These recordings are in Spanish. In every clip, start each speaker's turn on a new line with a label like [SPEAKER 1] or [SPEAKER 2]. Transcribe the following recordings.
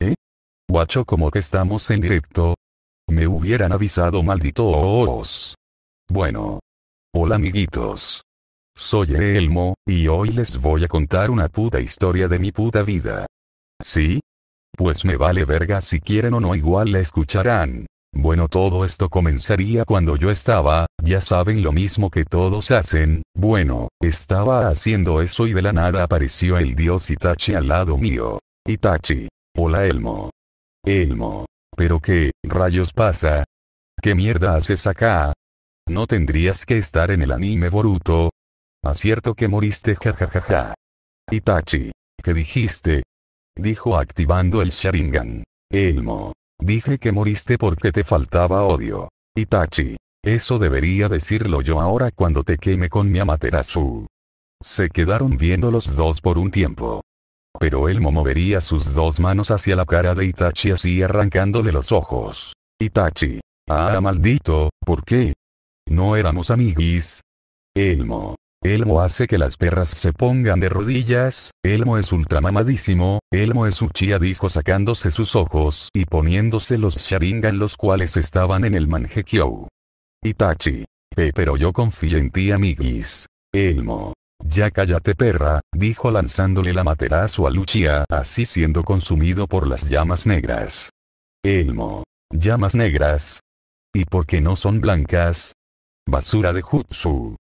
[SPEAKER 1] ¿Eh? Guacho como que estamos en directo. Me hubieran avisado maldito. malditos. Bueno. Hola amiguitos. Soy Elmo, y hoy les voy a contar una puta historia de mi puta vida. ¿Sí? Pues me vale verga si quieren o no igual la escucharán. Bueno, todo esto comenzaría cuando yo estaba, ya saben lo mismo que todos hacen, bueno, estaba haciendo eso y de la nada apareció el dios Itachi al lado mío. Itachi. Hola Elmo. Elmo. ¿Pero qué, rayos pasa? ¿Qué mierda haces acá? ¿No tendrías que estar en el anime Boruto? Acierto que moriste jajajaja. Itachi. ¿Qué dijiste? Dijo activando el Sharingan. Elmo. Dije que moriste porque te faltaba odio. Itachi. Eso debería decirlo yo ahora cuando te queme con mi Amaterasu. Se quedaron viendo los dos por un tiempo. Pero Elmo movería sus dos manos hacia la cara de Itachi así arrancándole los ojos. Itachi. Ah, maldito, ¿por qué? No éramos amiguis. Elmo. Elmo hace que las perras se pongan de rodillas, Elmo es ultramamadísimo, Elmo es Uchiha dijo sacándose sus ojos y poniéndose los Sharingan los cuales estaban en el Mangekyou. Itachi. Eh, pero yo confío en ti amiguis. Elmo. Ya cállate perra, dijo lanzándole la materazo a Lucia, así siendo consumido por las llamas negras. Elmo. Llamas negras. ¿Y por qué no son blancas? Basura de jutsu.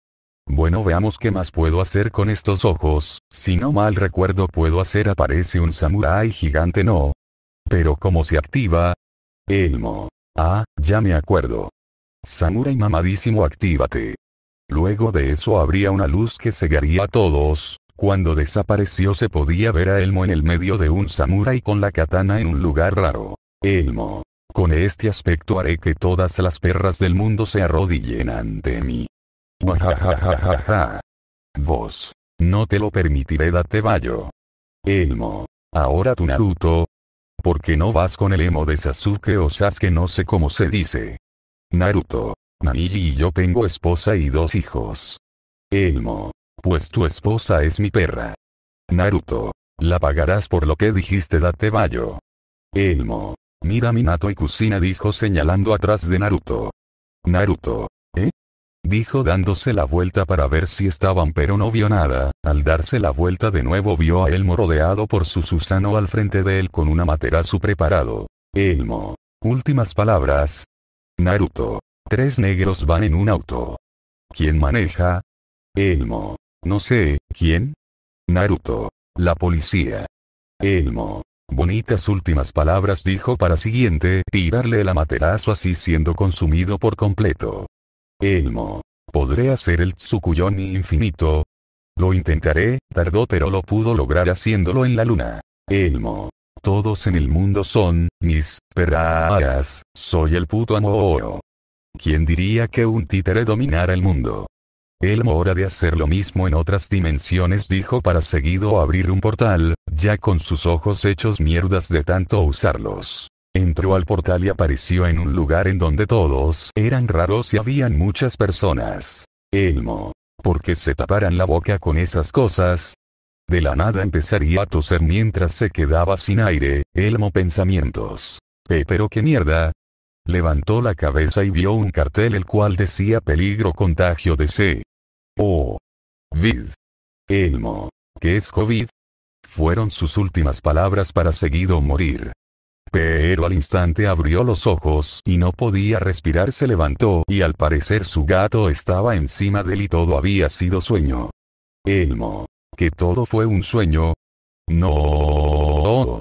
[SPEAKER 1] Bueno veamos qué más puedo hacer con estos ojos, si no mal recuerdo puedo hacer aparece un samurai gigante no. Pero ¿cómo se activa? Elmo. Ah, ya me acuerdo. Samurai mamadísimo actívate. Luego de eso habría una luz que cegaría a todos. Cuando desapareció se podía ver a Elmo en el medio de un y con la katana en un lugar raro. Elmo. Con este aspecto haré que todas las perras del mundo se arrodillen ante mí. ja! Vos. No te lo permitiré date Elmo. Ahora tu Naruto. ¿Por qué no vas con el emo de Sasuke o Sasuke no sé cómo se dice? Naruto. Nanili y yo tengo esposa y dos hijos. Elmo. Pues tu esposa es mi perra. Naruto. La pagarás por lo que dijiste date vallo. Elmo. Mira Minato y cocina dijo señalando atrás de Naruto. Naruto. ¿Eh? Dijo dándose la vuelta para ver si estaban pero no vio nada, al darse la vuelta de nuevo vio a Elmo rodeado por su Susano al frente de él con una amaterasu preparado. Elmo. Últimas palabras. Naruto. Tres negros van en un auto. ¿Quién maneja? Elmo. No sé, ¿quién? Naruto. La policía. Elmo. Bonitas últimas palabras dijo para siguiente tirarle el amaterazo así siendo consumido por completo. Elmo. ¿Podré hacer el Tsukuyomi infinito? Lo intentaré, tardó pero lo pudo lograr haciéndolo en la luna. Elmo. Todos en el mundo son, mis, perras, soy el puto amo. ¿Quién diría que un títere dominara el mundo? Elmo hora de hacer lo mismo en otras dimensiones dijo para seguido abrir un portal, ya con sus ojos hechos mierdas de tanto usarlos. Entró al portal y apareció en un lugar en donde todos eran raros y habían muchas personas. Elmo. ¿Por qué se taparan la boca con esas cosas? De la nada empezaría a toser mientras se quedaba sin aire, Elmo pensamientos. Eh, pero qué mierda, Levantó la cabeza y vio un cartel el cual decía peligro contagio de C. O. Vid. Elmo. ¿Qué es COVID? Fueron sus últimas palabras para seguido morir. Pero al instante abrió los ojos y no podía respirar se levantó y al parecer su gato estaba encima de él y todo había sido sueño. Elmo. ¿Que todo fue un sueño? No.